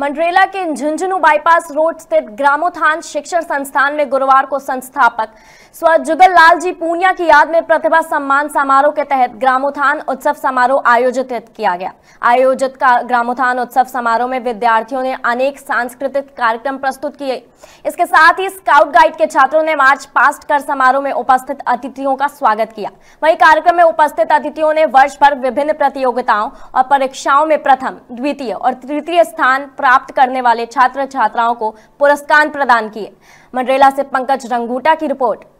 मंडरेला के Jhunjhunu bypass road स्थित ग्रामोत्थान शिक्षण संस्थान में गुरुवार को संस्थापक स्व जुगल लाल जी पूनिया की याद में प्रतिभा सम्मान समारोह के तहत ग्रामोत्थान उत्सव समारोह आयोजित किया गया आयोजित का ग्रामोत्थान उत्सव समारोह में विद्यार्थियों ने अनेक सांस्कृतिक कार्यक्रम प्रस्तुत किए इसके साथ ही स्काउट गाइड के छात्रों ने मार्च पास्ट कर समारोह में उपस्थित अतिथियों का स्वागत किया वही कार्यक्रम में उपस्थित अतिथियों ने वर्ष भर विभिन्न प्रतियोगिताओं और परीक्षाओं में प्रथम द्वितीय और तृतीय स्थान प्राप्त करने वाले छात्र छात्राओं को पुरस्कार प्रदान किए मंडरेला से पंकज रंगूटा की रिपोर्ट